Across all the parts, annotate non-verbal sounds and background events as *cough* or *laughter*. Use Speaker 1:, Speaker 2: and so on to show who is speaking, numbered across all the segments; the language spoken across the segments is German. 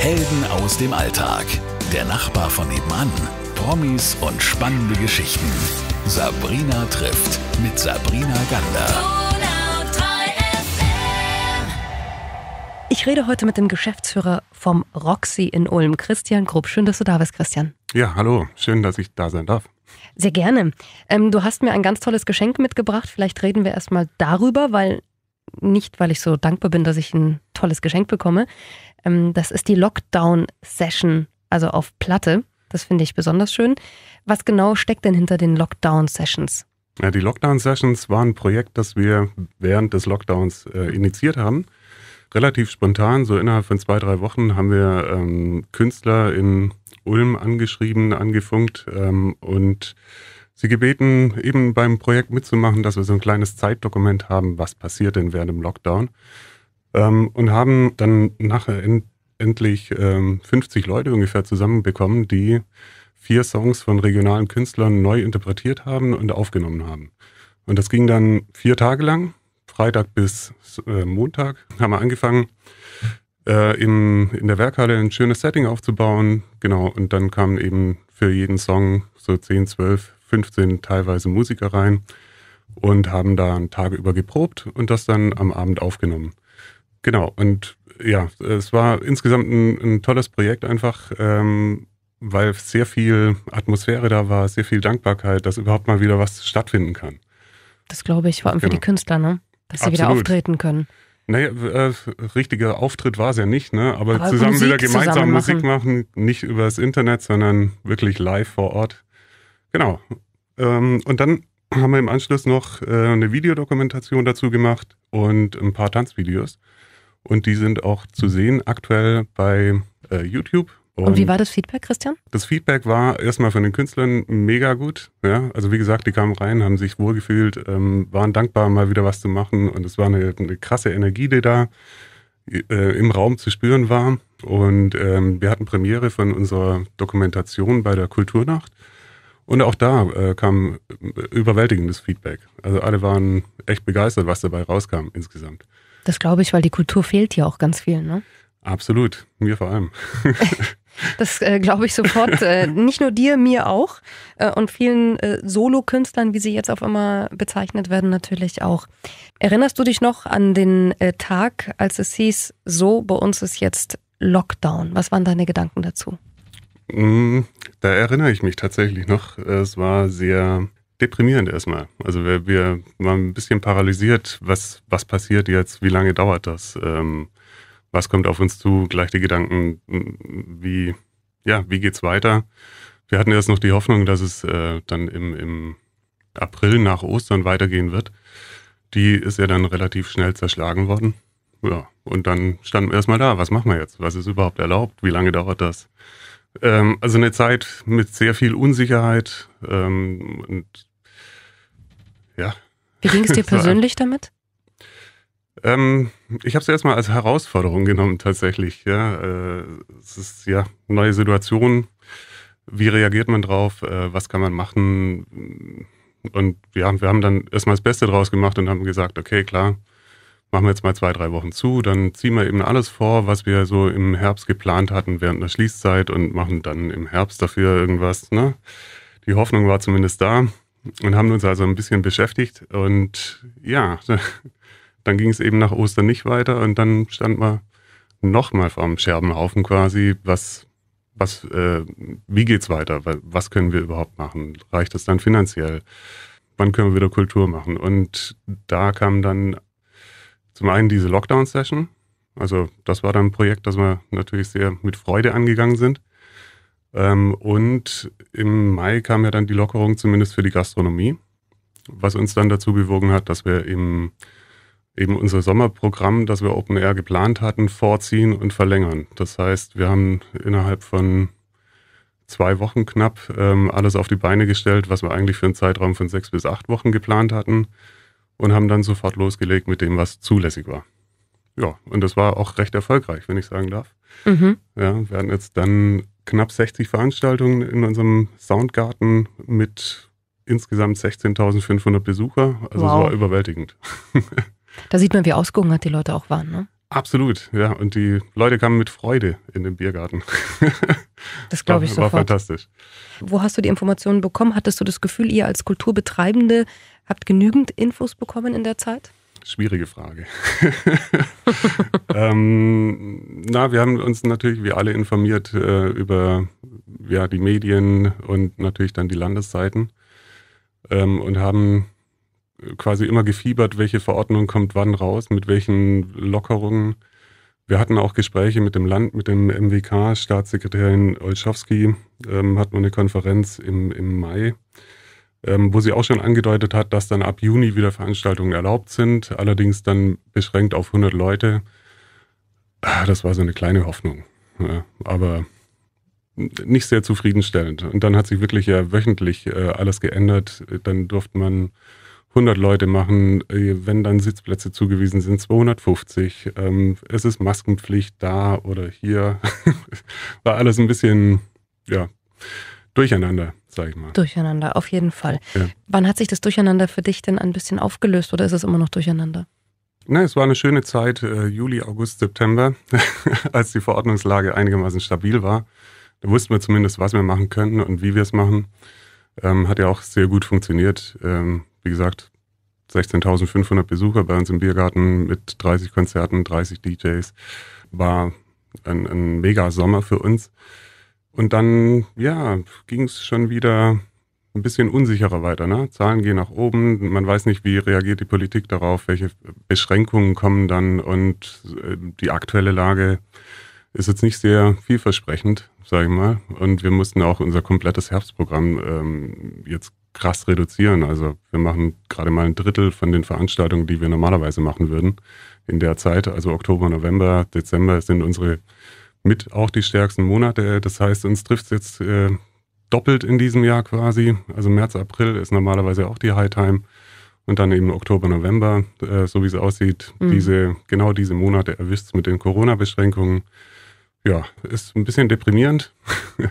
Speaker 1: Helden aus dem Alltag. Der Nachbar von nebenan. Promis und spannende Geschichten. Sabrina trifft mit Sabrina Gander.
Speaker 2: Ich rede heute mit dem Geschäftsführer vom Roxy in Ulm, Christian Grupp. Schön, dass du da bist, Christian.
Speaker 1: Ja, hallo. Schön, dass ich da sein darf.
Speaker 2: Sehr gerne. Ähm, du hast mir ein ganz tolles Geschenk mitgebracht. Vielleicht reden wir erstmal darüber, weil nicht, weil ich so dankbar bin, dass ich ein tolles Geschenk bekomme. Ähm, das ist die Lockdown-Session, also auf Platte. Das finde ich besonders schön. Was genau steckt denn hinter den Lockdown-Sessions?
Speaker 1: Ja, die Lockdown-Sessions waren ein Projekt, das wir während des Lockdowns äh, initiiert haben. Relativ spontan, so innerhalb von zwei, drei Wochen, haben wir ähm, Künstler in Ulm angeschrieben, angefunkt ähm, und Sie gebeten, eben beim Projekt mitzumachen, dass wir so ein kleines Zeitdokument haben, was passiert denn während dem Lockdown. Ähm, und haben dann nachher in, endlich ähm, 50 Leute ungefähr zusammenbekommen, die vier Songs von regionalen Künstlern neu interpretiert haben und aufgenommen haben. Und das ging dann vier Tage lang, Freitag bis äh, Montag, haben wir angefangen, äh, im, in der Werkhalle ein schönes Setting aufzubauen. Genau, und dann kamen eben für jeden Song so 10, 12, 15 teilweise Musiker rein und haben da Tage über geprobt und das dann am Abend aufgenommen. Genau, und ja, es war insgesamt ein, ein tolles Projekt einfach, ähm, weil sehr viel Atmosphäre da war, sehr viel Dankbarkeit, dass überhaupt mal wieder was stattfinden kann.
Speaker 2: Das glaube ich, vor allem genau. für die genau. Künstler, ne? Dass Absolut. sie wieder auftreten können.
Speaker 1: Naja, äh, richtiger Auftritt war es ja nicht, ne? Aber, Aber zusammen Musik wieder gemeinsam zusammen machen. Musik machen, nicht übers Internet, sondern wirklich live vor Ort. Genau. Ähm, und dann haben wir im Anschluss noch äh, eine Videodokumentation dazu gemacht und ein paar Tanzvideos. Und die sind auch zu sehen aktuell bei äh, YouTube. Und, und, wie war
Speaker 2: das Feedback, Christian?
Speaker 1: Das Feedback war erstmal von den Künstlern mega gut. Ja? Also wie gesagt, die kamen rein, haben sich wohlgefühlt, ähm, waren dankbar, mal wieder was zu machen. Und es war eine, eine krasse Energie, die da äh, im Raum zu spüren war. Und ähm, wir hatten Premiere von unserer Dokumentation bei der Kulturnacht. Und auch da äh, kam äh, überwältigendes Feedback. Also alle waren echt begeistert, was dabei rauskam insgesamt.
Speaker 2: Das glaube ich, weil die Kultur fehlt ja auch ganz viel,
Speaker 1: ne? Absolut, mir vor allem. *laughs*
Speaker 2: das äh, glaube ich sofort. Äh, nicht nur dir, mir auch. Äh, und vielen äh, Solo-Künstlern, wie sie jetzt auf einmal bezeichnet werden, natürlich auch. Erinnerst du dich noch an den Tag, als es hieß, so, bei uns ist jetzt Lockdown? Was waren deine Gedanken dazu?
Speaker 1: Mm, da erinnere ich mich tatsächlich noch. Es war sehr deprimierend erstmal. Also wir, wir waren ein bisschen paralysiert, was, was passiert jetzt, wie lange dauert das, ähm, was kommt auf uns zu, gleich die Gedanken, wie, ja, wie geht's weiter. Wir hatten erst noch die Hoffnung, dass es äh, dann im, im April nach Ostern weitergehen wird. Die ist ja dann relativ schnell zerschlagen worden. Ja, und dann standen wir erstmal da, was machen wir jetzt? Was ist überhaupt erlaubt? Wie lange dauert das? Ähm, also eine Zeit mit sehr viel Unsicherheit ähm, und ja. Wie ging es dir *laughs* persönlich damit? Ähm, ich habe es erstmal als Herausforderung genommen tatsächlich. Ja, äh, es ist ja eine neue Situation. Wie reagiert man drauf? Äh, was kann man machen? Und ja, wir haben dann erstmal das Beste draus gemacht und haben gesagt, okay, klar, machen wir jetzt mal zwei, drei Wochen zu, dann ziehen wir eben alles vor, was wir so im Herbst geplant hatten während der Schließzeit und machen dann im Herbst dafür irgendwas. Ne? Die Hoffnung war zumindest da und haben uns also ein bisschen beschäftigt und ja, *laughs* dann ging es eben nach Ostern nicht weiter und dann stand man nochmal vor einem Scherbenhaufen quasi, was, was, äh, wie geht's weiter? Was können wir überhaupt machen? Reicht es dann finanziell? Wann können wir wieder Kultur machen? Und da kam dann zum einen diese Lockdown-Session. Also das war dann ein Projekt, das wir natürlich sehr mit Freude angegangen sind. Ähm, und im Mai kam ja dann die Lockerung zumindest für die Gastronomie, was uns dann dazu bewogen hat, dass wir im, eben unser Sommerprogramm, das wir Open Air geplant hatten, vorziehen und verlängern. Das heißt, wir haben innerhalb von zwei Wochen knapp ähm, alles auf die Beine gestellt, was wir eigentlich für einen Zeitraum von sechs bis acht Wochen geplant hatten und haben dann sofort losgelegt mit dem, was zulässig war. Ja, und das war auch recht erfolgreich, wenn ich sagen darf. Mhm. Ja, wir hatten jetzt dann knapp 60 Veranstaltungen in unserem Soundgarten mit insgesamt 16.500 Besucher. Also wow. es war überwältigend. *laughs*
Speaker 2: da sieht man, wie ausgehungert die Leute auch waren, ne?
Speaker 1: Absolut, ja. Und die Leute kamen mit Freude in den Biergarten. *laughs* Das glaube ich war, sofort. War fantastisch.
Speaker 2: Wo hast du die Informationen bekommen? Hattest du das Gefühl, ihr als Kulturbetreibende habt genügend Infos bekommen in der Zeit?
Speaker 1: Schwierige Frage. *laughs* ähm, na, wir haben uns natürlich wie alle informiert äh, über ja, die Medien und natürlich dann die Landesseiten ähm, und haben quasi immer gefiebert, welche Verordnung kommt wann raus, mit welchen Lockerungen. Wir hatten auch Gespräche mit dem Land, mit dem MWK, Staatssekretärin Olschowski, ähm, hatten wir eine Konferenz im, im Mai, ähm, wo sie auch schon angedeutet hat, dass dann ab Juni wieder Veranstaltungen erlaubt sind, allerdings dann beschränkt auf 100 Leute. Ah, das war so eine kleine Hoffnung, ja, aber nicht sehr zufriedenstellend. Und dann hat sich wirklich ja wöchentlich äh, alles geändert. Dann durfte man 100 Leute machen, äh, wenn dann Sitzplätze zugewiesen sind, 250. Ähm, es ist Maskenpflicht da oder hier. *laughs* War alles ein bisschen, ja, durcheinander, sag ich mal.
Speaker 2: Durcheinander, auf jeden Fall. Ja. Wann hat sich das Durcheinander für dich denn ein bisschen aufgelöst oder ist es immer noch durcheinander?
Speaker 1: Na, es war eine schöne Zeit, äh, Juli, August, September, *laughs* als die Verordnungslage einigermaßen stabil war. Da wussten wir zumindest, was wir machen könnten und wie wir es machen. Ähm, hat ja auch sehr gut funktioniert. Ähm, wie gesagt, 16.500 Besucher bei uns im Biergarten mit 30 Konzerten, 30 DJs. War ein, ein mega Sommer für uns. Und dann, ja, ging es schon wieder ein bisschen unsicherer weiter. Ne? Zahlen gehen nach oben, man weiß nicht, wie reagiert die Politik darauf, welche Beschränkungen kommen dann und äh, die aktuelle Lage ist jetzt nicht sehr vielversprechend, sage ich mal. Und wir mussten auch unser komplettes Herbstprogramm ähm, jetzt krass reduzieren. Also wir machen gerade mal ein Drittel von den Veranstaltungen, die wir normalerweise machen würden in der Zeit. Also Oktober, November, Dezember sind unsere mit auch die stärksten Monate. Das heißt, uns trifft es jetzt äh, doppelt in diesem Jahr quasi. Also März, April ist normalerweise auch die High Time. Und dann eben Oktober, November, äh, so wie es aussieht, mhm. diese, genau diese Monate erwischt mit den Corona-Beschränkungen. Ja, ist ein bisschen deprimierend. *laughs*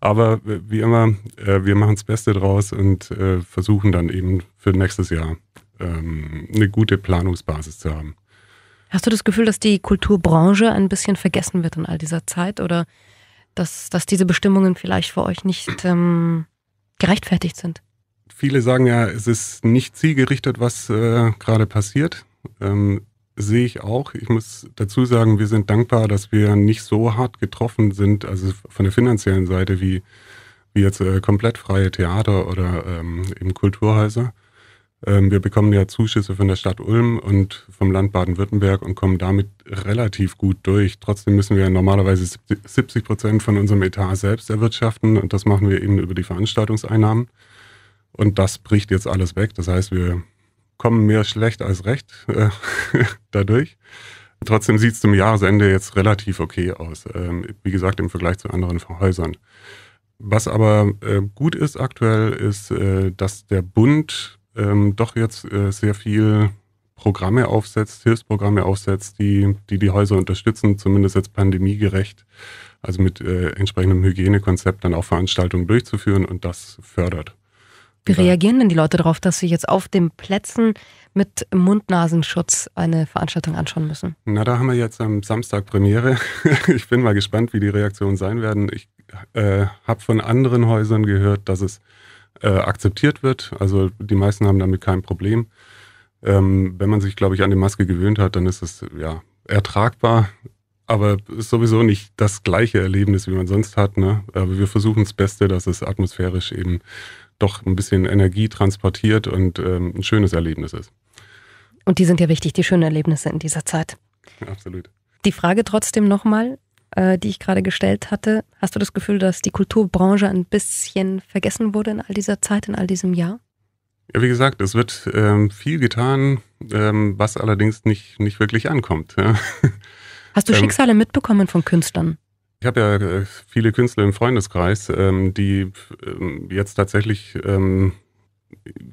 Speaker 1: Aber äh, wie immer, äh, wir machen das Beste draus und äh, versuchen dann eben für nächstes Jahr ähm, eine gute Planungsbasis zu haben.
Speaker 2: Hast du das Gefühl, dass die Kulturbranche ein bisschen vergessen wird in all dieser Zeit oder dass, dass diese Bestimmungen vielleicht für euch nicht ähm, gerechtfertigt sind?
Speaker 1: Viele sagen ja, es ist nicht zielgerichtet, was äh, gerade passiert. Ähm, sehe ich auch. Ich muss dazu sagen, wir sind dankbar, dass wir nicht so hart getroffen sind, also von der finanziellen Seite wie, wie jetzt äh, komplett freie Theater oder ähm, eben Kulturhäuser. Ähm, wir bekommen ja Zuschüsse von der Stadt Ulm und vom Land Baden-Württemberg und kommen damit relativ gut durch. Trotzdem müssen wir normalerweise 70 Prozent von unserem Etat selbst erwirtschaften und das machen wir eben über die Veranstaltungseinnahmen. Und das bricht jetzt alles weg. Das heißt, wir kommen mir schlecht als recht äh, *laughs* dadurch. Trotzdem sieht es zum Jahresende jetzt relativ okay aus, ähm, wie gesagt im Vergleich zu anderen Häusern. Was aber äh, gut ist aktuell, ist, äh, dass der Bund ähm, doch jetzt sehr viel Programme aufsetzt, Hilfsprogramme aufsetzt, die, die die Häuser unterstützen, zumindest jetzt pandemiegerecht, also mit entsprechendem Hygienekonzept dann auch Veranstaltungen durchzuführen und das fördert.
Speaker 2: Wie reagieren denn die Leute darauf, dass sie jetzt auf den Plätzen mit Mund-Nasenschutz eine Veranstaltung anschauen müssen?
Speaker 1: Na, da haben wir jetzt am Samstag Premiere. *laughs* ich bin mal gespannt, wie die Reaktionen sein werden. Ich äh, habe von anderen Häusern gehört, dass es äh, akzeptiert wird. Also die meisten haben damit kein Problem. Ähm, wenn man sich, glaube ich, an die Maske gewöhnt hat, dann ist es ja ertragbar aber ist sowieso nicht das gleiche Erlebnis, wie man sonst hat. Ne? Aber wir versuchen das Beste, dass es atmosphärisch eben doch ein bisschen Energie transportiert und ähm, ein schönes Erlebnis ist.
Speaker 2: Und die sind ja wichtig, die schönen Erlebnisse in dieser Zeit. Absolut. Die Frage trotzdem nochmal, äh, die ich gerade gestellt hatte. Hast du das Gefühl, dass die Kulturbranche ein bisschen vergessen wurde in all dieser Zeit, in all diesem Jahr?
Speaker 1: Ja, wie gesagt, es wird ähm, viel getan, ähm, was allerdings nicht, nicht wirklich ankommt. Ja? Hast du ähm, Schicksale
Speaker 2: mitbekommen von Künstlern?
Speaker 1: Ich habe ja äh, viele Künstler im Freundeskreis, ähm, die ähm, jetzt tatsächlich ähm,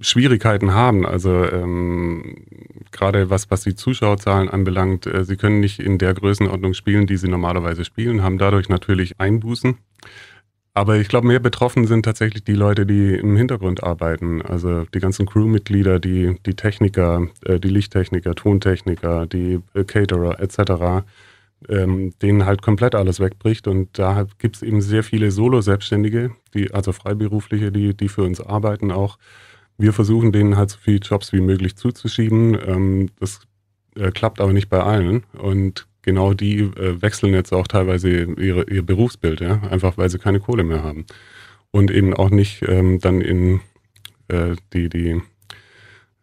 Speaker 1: Schwierigkeiten haben. Also ähm, gerade was, was die Zuschauerzahlen anbelangt, äh, sie können nicht in der Größenordnung spielen, die sie normalerweise spielen, haben dadurch natürlich Einbußen. Aber ich glaube, mehr betroffen sind tatsächlich die Leute, die im Hintergrund arbeiten. Also die ganzen Crewmitglieder, die, die Techniker, äh, die Lichttechniker, Tontechniker, die äh, Caterer etc., ähm, denen halt komplett alles wegbricht. Und da gibt es eben sehr viele Solo-Selbstständige, also Freiberufliche, die, die für uns arbeiten auch. Wir versuchen denen halt so viele Jobs wie möglich zuzuschieben. Ähm, das äh, klappt aber nicht bei allen. Und genau die äh, wechseln jetzt auch teilweise ihre, ihr Berufsbild, ja? einfach weil sie keine Kohle mehr haben. Und eben auch nicht ähm, dann in äh, die, die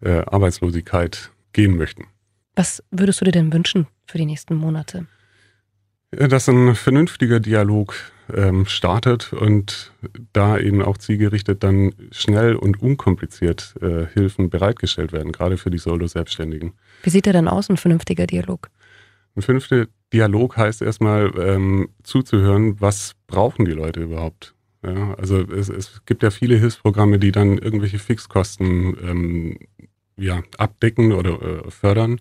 Speaker 1: äh, Arbeitslosigkeit gehen möchten.
Speaker 2: Was würdest du dir denn wünschen für die nächsten Monate?
Speaker 1: Äh, dass ein vernünftiger Dialog ähm, startet und da eben auch zielgerichtet dann schnell und unkompliziert äh, Hilfen bereitgestellt werden, gerade für die Solo-Selbstständigen.
Speaker 2: Wie sieht der denn aus, ein vernünftiger Dialog?
Speaker 1: Ein fünfter Dialog heißt erstmal ähm, zuzuhören, was brauchen die Leute überhaupt. Ja, also es, es, gibt ja viele Hilfsprogramme, die dann irgendwelche Fixkosten ähm, ja, abdecken oder äh, fördern,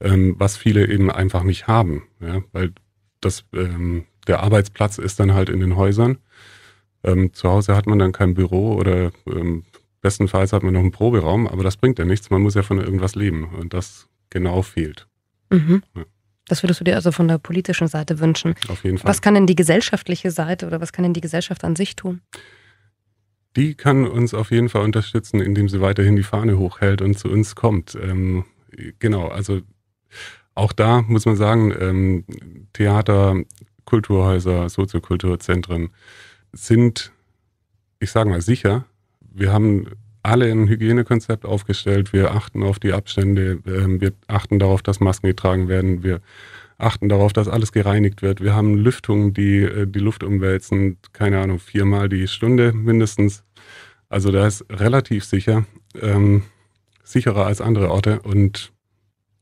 Speaker 1: ähm, was viele eben einfach nicht haben, ja, weil das, ähm, der Arbeitsplatz ist dann halt in den Häusern. Ähm, zu Hause hat man dann kein Büro oder ähm, bestenfalls hat man noch einen Proberaum, aber das bringt ja nichts, man muss ja von irgendwas leben und das genau fehlt.
Speaker 2: Mhm. Das würdest du dir also von der politischen Seite wünschen. Auf jeden Fall. Was kann denn die gesellschaftliche Seite oder was kann denn die Gesellschaft an sich tun?
Speaker 1: Die kann uns auf jeden Fall unterstützen, indem sie weiterhin die Fahne hochhält und zu uns kommt. Ähm, genau, also auch da muss man sagen, ähm, Theater, Kulturhäuser, Soziokulturzentren sind, ich sage mal, sicher. Wir haben alle ein Hygienekonzept aufgestellt. Wir achten auf die Abstände. Ähm, wir achten darauf, dass Masken getragen werden. Wir achten darauf, dass alles gereinigt wird. Wir haben Lüftungen, die äh, die Luft umwälzen. Keine Ahnung, viermal die Stunde mindestens. Also da ist relativ sicher. Ähm, sicherer als andere Orte. Und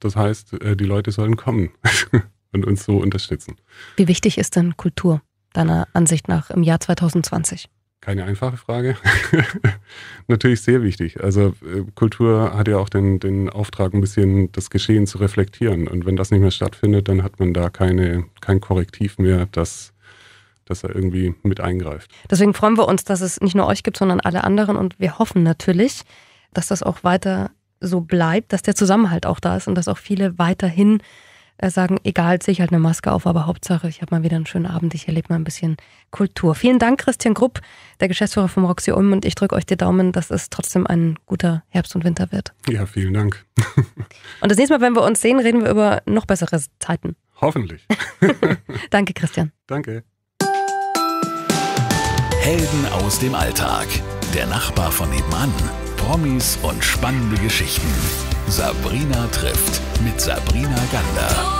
Speaker 1: das heißt, äh, die Leute sollen kommen *laughs* und uns so unterstützen.
Speaker 2: Wie wichtig ist denn Kultur deiner Ansicht nach im Jahr 2020?
Speaker 1: Keine einfache Frage. *laughs* Natürlich sehr wichtig. Also äh, Kultur hat ja auch den, den Auftrag, ein bisschen das Geschehen zu reflektieren. Und wenn das nicht mehr stattfindet, dann hat man da keine, kein Korrektiv mehr, das dass er irgendwie mit eingreift.
Speaker 2: Deswegen freuen wir uns, dass es nicht nur euch gibt, sondern alle anderen. Und wir hoffen natürlich, dass das auch weiter so bleibt, dass der Zusammenhalt auch da ist und dass auch viele weiterhin äh, sagen, egal, ziehe ich halt eine Maske auf, aber Hauptsache, ich habe mal wieder einen schönen Abend, ich erlebe mal ein bisschen Kultur. Vielen Dank, Christian Grupp, der Geschäftsführer vom Roxy Um und ich drücke euch die Daumen, dass es trotzdem ein guter Herbst und Winter wird.
Speaker 1: Ja, vielen Dank. *laughs*
Speaker 2: und das nächste Mal, wenn wir uns sehen, reden wir über noch bessere Zeiten. Hoffentlich. *laughs* *laughs* Danke, Christian.
Speaker 1: Danke. Helden aus dem Alltag. Der Nachbar von nebenan. Promis und spannende Geschichten. Sabrina trifft mit Sabrina Gander.